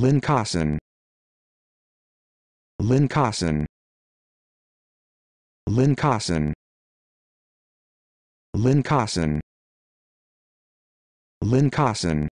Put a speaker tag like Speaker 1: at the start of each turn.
Speaker 1: Lynn Cosson. Lynn Cosson. Lynn